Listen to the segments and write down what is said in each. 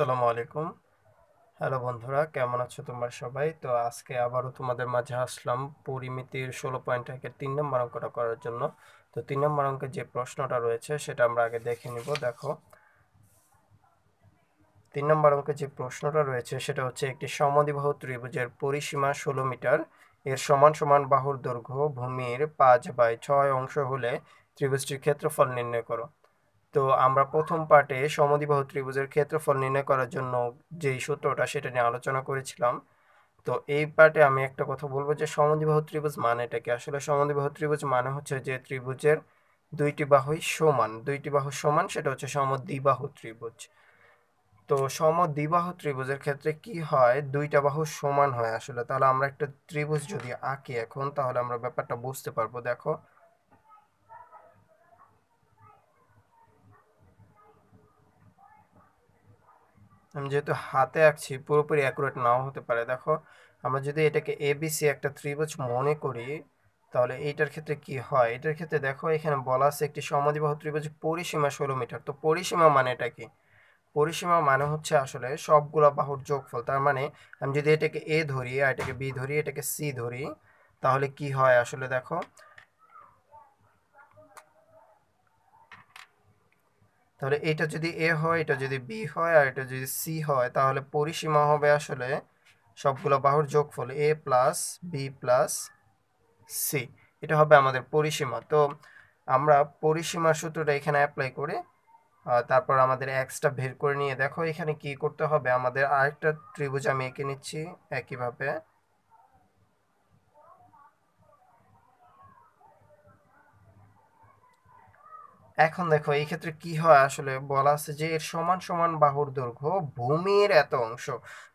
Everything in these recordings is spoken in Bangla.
আসসালামু আলাইকুম হ্যালো বন্ধুরা কেমন আছো তোমরা সবাই তো আজকে আবারও তোমাদের মাঝে আসলাম পরিমিতির ষোলো পয়েন্ট একের তিন নম্বর অঙ্কটা করার জন্য তো তিন নম্বর অঙ্কের যে প্রশ্নটা রয়েছে সেটা আমরা আগে দেখে নিব দেখো তিন নম্বর অঙ্কের যে প্রশ্নটা রয়েছে সেটা হচ্ছে একটি সমদিবাহ ত্রিভুজের পরিসীমা ষোলো মিটার এর সমান সমান বাহুর দৈর্ঘ্য ভূমির পাঁচ বাই ছয় অংশ হলে ত্রিভুজটির ক্ষেত্রফল নির্ণয় করো তো আমরা প্রথম পার্টে সমদিবাহ ত্রিভুজের ক্ষেত্রফল নির্ণয় করার জন্য যেই সূত্রটা সেটা নিয়ে আলোচনা করেছিলাম তো এই পার্টে আমি একটা কথা বলবো যে সমদিবাহ ত্রিভুজ মানে এটা কি আসলে সমদিবাহ ত্রিভুজ মানে হচ্ছে যে ত্রিভুজের দুইটি বাহুই সমান দুইটি বাহু সমান সেটা হচ্ছে সমদ্বিবাহ ত্রিভুজ তো সমদ্বিবাহ ত্রিভুজের ক্ষেত্রে কি হয় দুইটা বাহু সমান হয় আসলে তাহলে আমরা একটা ত্রিভুজ যদি আঁকি এখন তাহলে আমরা ব্যাপারটা বুঝতে পারবো দেখো আমি যেহেতু হাতে আঁকছি পুরোপুরি অ্যাকুরেট নাও হতে পারে দেখো আমরা যদি এটাকে এবিসি একটা ত্রিভুজ মনে করি তাহলে এইটার ক্ষেত্রে কি হয় এটার ক্ষেত্রে দেখো এখানে বলা আছে একটি সমাধিবাহ ত্রিভুজ পরিসীমা ষোলো মিটার তো পরিসীমা মানে এটা কি পরিসীমা মানে হচ্ছে আসলে সবগুলো বাহুর যোগফল তার মানে আমি যদি এটাকে এ ধরি আর এটাকে বি ধরি এটাকে সি ধরি তাহলে কি হয় আসলে দেখো তাহলে এটা যদি এ হয় এটা যদি বি হয় আর এটা যদি সি হয় তাহলে পরিসীমা হবে আসলে সবগুলো বাহুর যোগফল A plus B plus C এটা হবে আমাদের পরিসীমা তো আমরা পরিসীমার সূত্রটা এখানে অ্যাপ্লাই করে তারপর আমাদের এক্সটা বের করে নিয়ে দেখো এখানে কি করতে হবে আমাদের আরেকটা ত্রিভুজ আমি এঁকে নিচ্ছি একইভাবে এখন দেখো এই ক্ষেত্রে কি হয় আসলে বলা আছে যে এর সমান সমান বাহুর দৈর্ঘ্য ভূমির এত অংশ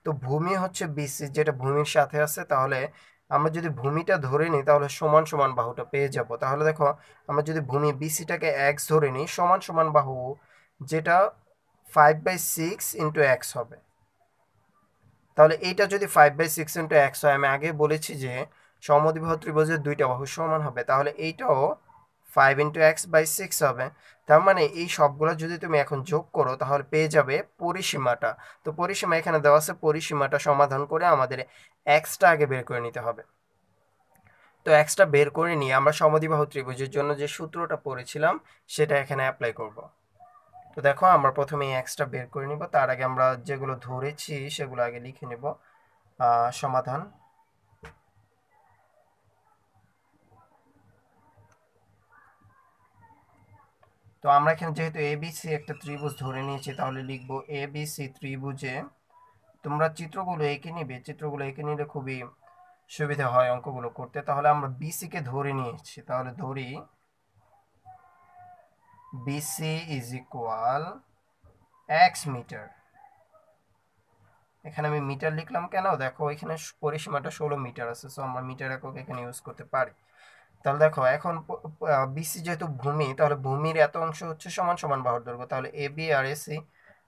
তো ভূমি হচ্ছে বিসি যেটা ভূমির সাথে আছে তাহলে আমরা যদি ভূমিটা ধরে নিই তাহলে সমান সমান বাহুটা পেয়ে যাব তাহলে দেখো আমরা যদি ভূমি বিসিটাকে এক্স ধরে নিই সমান সমান বাহু যেটা five by six into X হবে তাহলে এইটা যদি five by six into X হয় আমি আগে বলেছি যে সমদ্বিবাহ ত্রিভুজের দুইটা বাহু সমান হবে তাহলে এইটাও five into X by six হবে তার মানে এই সবগুলো যদি তুমি এখন যোগ করো তাহলে পেয়ে যাবে পরিসীমাটা তো পরিসীমা এখানে দেওয়া আছে পরিসীমাটা সমাধান করে আমাদের এক্সটা আগে বের করে নিতে হবে তো এক্সটা বের করে নিয়ে আমরা সমদিবাহু ত্রিভুজের জন্য যে সূত্রটা পড়েছিলাম সেটা এখানে অ্যাপ্লাই করব তো দেখো আমরা প্রথমে এই এক্সটা বের করে নিব তার আগে আমরা যেগুলো ধরেছি সেগুলো আগে লিখে নেব সমাধান তো আমরা এখানে যেহেতু এবিসি একটা ত্রিভুজ ধরে নিয়েছি তাহলে লিখব এবিসি ত্রিভুজে তোমরা চিত্রগুলো এঁকে নিবে চিত্রগুলো এঁকে নিলে খুবই সুবিধা হয় অঙ্কগুলো করতে তাহলে আমরা বিসি কে ধরে নিয়েছি তাহলে ধরি BC is equal X metre এখানে আমি মিটার লিখলাম কেন দেখো এখানে পরিসীমাটা ষোলো মিটার আছে সো আমরা মিটার একক এখানে ইউজ করতে পারি তাহলে দেখো এখন বিসি যেহেতু ভূমি তাহলে ভূমির এত অংশ হচ্ছে সমান সমান বাহুর দৈর্ঘ্য তাহলে এ বি আর এসি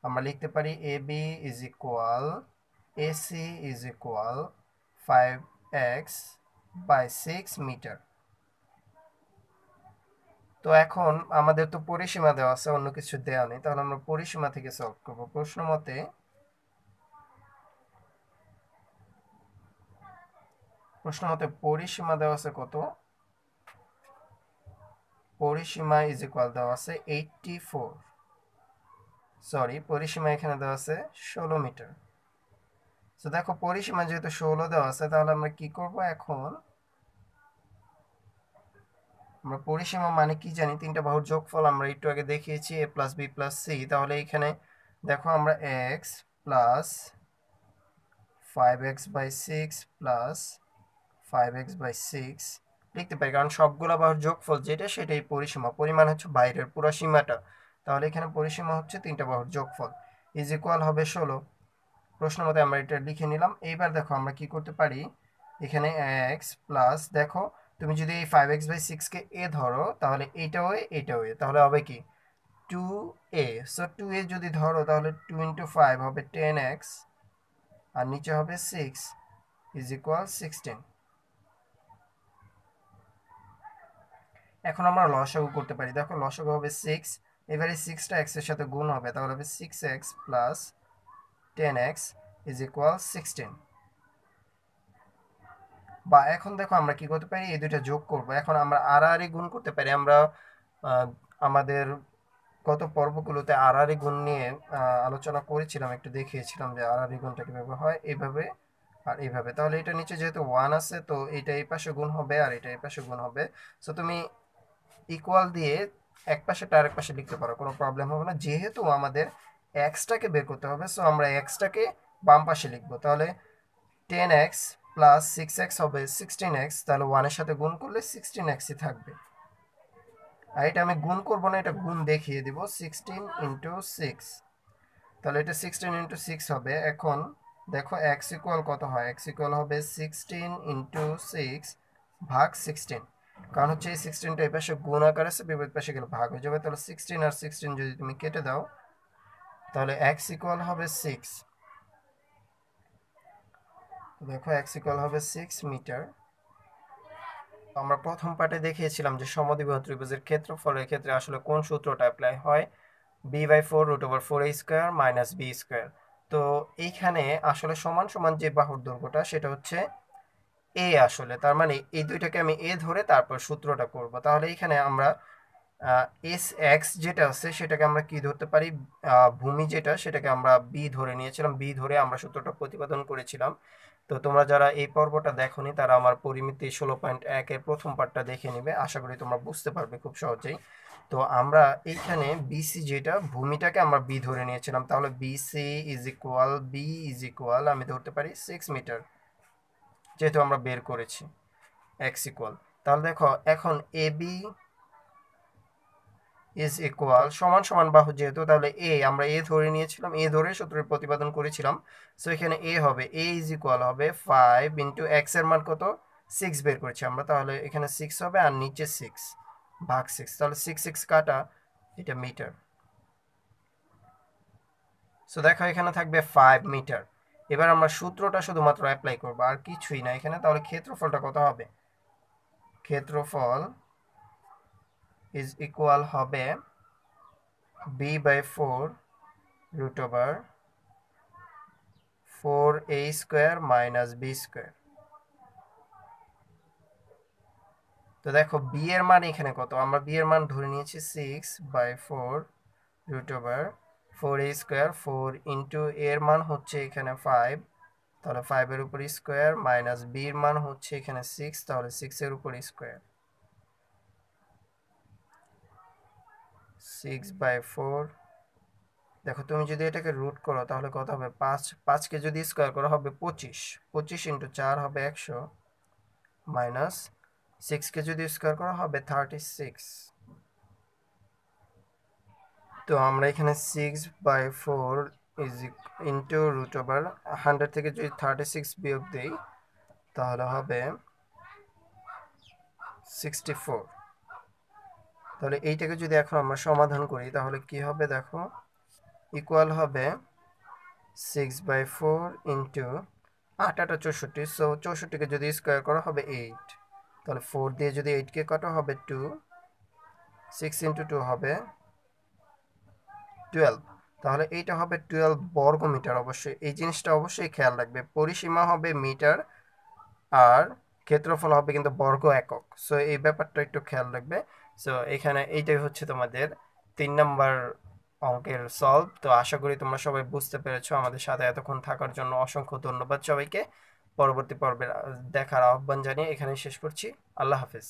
আমরা লিখতে পারি A B is equal AC is equal five X by six metre তো এখন আমাদের তো পরিসীমা দেওয়া আছে অন্য কিছু দেওয়া নেই তাহলে আমরা পরিসীমা থেকে সলভ করব প্রশ্ন মতে প্রশ্ন মতে পরিসীমা দেওয়া আছে কত পরিসীমা ইজ ইকুয়াল দেওয়া আছে এইটটি ফোর সরি পরিসীমা এখানে দেওয়া আছে ষোলো মিটার তো দেখো পরিসীমা যেহেতু ষোলো দেওয়া আছে তাহলে আমরা কি করব এখন আমরা পরিসীমা মানে কি জানি তিনটা বাহুর যোগফল আমরা একটু আগে দেখিয়েছি A plus B plus C তাহলে এখানে দেখো আমরা X plus five X by six plus five X by six লিখতে পারি কারণ সবগুলো বাহুর যোগফল যেটা সেটাই পরিসীমা পরিমাণ হচ্ছে বাইরের পুরো সীমাটা তাহলে এখানে পরিসীমা হচ্ছে তিনটা বাহুর যোগফল ইজ ইকুয়াল হবে ষোলো প্রশ্ন মতো আমরা এটা লিখে নিলাম এইবার দেখো আমরা কি করতে পারি এখানে এক্স প্লাস দেখো তুমি যদি এই ফাইভ এক্স বাই সিক্সকে এ ধরো তাহলে এইটাও এ এটাও এ তাহলে হবে কি two A so two A যদি ধরো তাহলে টু ইন্টু ফাইভ হবে টেন এক্স আর নিচে হবে সিক্স ইজ ইকুয়াল সিক্সটিন এখন আমরা লসাগু করতে পারি দেখো লসাগু হবে সিক্স এবারে সিক্সটা এক্সের সাথে গুণ হবে তাহলে হবে six X plus ten X is equal sixteen বা এখন দেখো আমরা কি করতে পারি এই দুইটা যোগ করব এখন আমরা আর গুণ করতে পারি আমরা আমাদের গত পর্বগুলোতে আর গুণ নিয়ে আলোচনা করেছিলাম একটু দেখিয়েছিলাম যে আর গুণটা কীভাবে হয় এইভাবে আর এইভাবে তাহলে এটা নিচে যেহেতু ওয়ান আছে তো এটা এই পাশে গুণ হবে আর এটা এই পাশে গুণ হবে সো তুমি ইকুয়াল দিয়ে এক পাশেটা আরেক পাশে লিখতে পারো কোনো প্রবলেম হবে না যেহেতু আমাদের এক্সটাকে বের করতে হবে সো আমরা এক্সটাকে বাম পাশে লিখবো তাহলে ten X plus six X হবে সিক্সটিন এক্স তাহলে ওয়ানের সাথে গুণ করলে সিক্সটিন এক্সই থাকবে আর এটা আমি গুণ করবো না এটা গুণ দেখিয়ে দিব সিক্সটিন ইন্টু সিক্স তাহলে এটা সিক্সটিন ইন্টু সিক্স হবে এখন দেখো এক্স ইকুয়াল কত হয় এক্স ইকুয়াল হবে সিক্সটিন ইন্টু সিক্স ভাগ সিক্সটিন কারণ হচ্ছে এই সিক্সটিনটা এই পাশে গুণ আকার আছে বিপরীত পাশে গেলে ভাগ হয়ে যাবে তাহলে সিক্সটিন আর সিক্সটিন যদি তুমি কেটে দাও তাহলে এক্স ইকুয়াল হবে সিক্স দেখো এক্স ইকুয়াল হবে সিক্স মিটার আমরা প্রথম পার্টে দেখিয়েছিলাম যে সমদ্বিবাহু ত্রিভুজের ক্ষেত্রফলের ক্ষেত্রে আসলে কোন সূত্রটা অ্যাপ্লাই হয় B by four root over four A square minus B square তো এইখানে আসলে সমান সমান যে বাহুর দৈর্ঘ্যটা সেটা হচ্ছে এ আসলে তার মানে এই দুইটাকে আমি এ ধরে তারপর সূত্রটা করব তাহলে এখানে আমরা এস এক্স যেটা আছে সেটাকে আমরা কি ধরতে পারি ভূমি যেটা সেটাকে আমরা বি ধরে নিয়েছিলাম বি ধরে আমরা সূত্রটা প্রতিপাদন করেছিলাম তো তোমরা যারা এই পর্বটা নি তারা আমার পরিমিতি ষোলো পয়েন্ট একের প্রথম পার্টটা দেখে নিবে আশা করি তোমরা বুঝতে পারবে খুব সহজেই তো আমরা এইখানে বিসি যেটা ভূমিটাকে আমরা বি ধরে নিয়েছিলাম তাহলে BC is equal B is equal আমি ধরতে পারি সিক্স মিটার যেহেতু আমরা বের করেছি এক্স ইকুয়াল তাহলে দেখো এখন এ বি ইজ ইকুয়াল সমান সমান বাহু যেহেতু তাহলে এ আমরা এ ধরে নিয়েছিলাম এ ধরে সূত্রের প্রতিপাদন করেছিলাম সো এখানে এ হবে এ ইজ ইকুয়াল হবে ফাইভ ইন্টু এক্স এর মান কত সিক্স বের করেছি আমরা তাহলে এখানে সিক্স হবে আর নিচে সিক্স ভাগ সিক্স তাহলে সিক্স সিক্স কাটা এটা মিটার সো দেখো এখানে থাকবে ফাইভ মিটার এবার আমরা সূত্রটা শুধুমাত্র অ্যাপ্লাই করবো আর কিছুই না এখানে তাহলে ক্ষেত্রফলটা কত হবে ক্ষেত্রফল ইজ ইকুয়াল হবে B by four root over four A square minus B square তো দেখো বি এর মান এখানে কত আমরা বি এর মান ধরে নিয়েছি six by four root over four A square four into এর মান হচ্ছে এখানে ফাইভ তাহলে ফাইভের উপর স্কোয়ার মাইনাস বির মান হচ্ছে এখানে সিক্স তাহলে সিক্সের উপর স্কোয়ার সিক্স বাই ফোর দেখো তুমি যদি এটাকে রুট করো তাহলে কত হবে পাঁচ পাঁচকে যদি স্কোয়ার করা হবে পঁচিশ পঁচিশ ইন্টু চার হবে একশো মাইনাস সিক্সকে যদি স্কোয়ার করা হবে থার্টি সিক্স তো আমরা এখানে six by four is into root over hundred থেকে যদি থার্টি সিক্স বিয়োগ দিই তাহলে হবে সিক্সটি ফোর তাহলে এইটাকে যদি এখন আমরা সমাধান করি তাহলে কি হবে দেখো ইকুয়াল হবে সিক্স বাই ফোর ইন্টু আটা চৌষট্টি সো চৌষট্টিকে যদি স্কোয়ার করা হবে এইট তাহলে ফোর দিয়ে যদি এইটকে কাটা হবে টু সিক্স ইন্টু টু হবে টুয়েলভ তাহলে এইটা হবে টুয়েলভ বর্গ মিটার অবশ্যই এই জিনিসটা অবশ্যই খেয়াল রাখবে পরিসীমা হবে মিটার আর ক্ষেত্রফল হবে কিন্তু বর্গ একক সো এই ব্যাপারটা একটু খেয়াল রাখবে সো এখানে এইটাই হচ্ছে তোমাদের তিন নম্বর অঙ্কের সলভ তো আশা করি তোমরা সবাই বুঝতে পেরেছো আমাদের সাথে এতক্ষণ থাকার জন্য অসংখ্য ধন্যবাদ সবাইকে পরবর্তী পর্বের দেখার আহ্বান জানিয়ে এখানে শেষ করছি আল্লাহ হাফিজ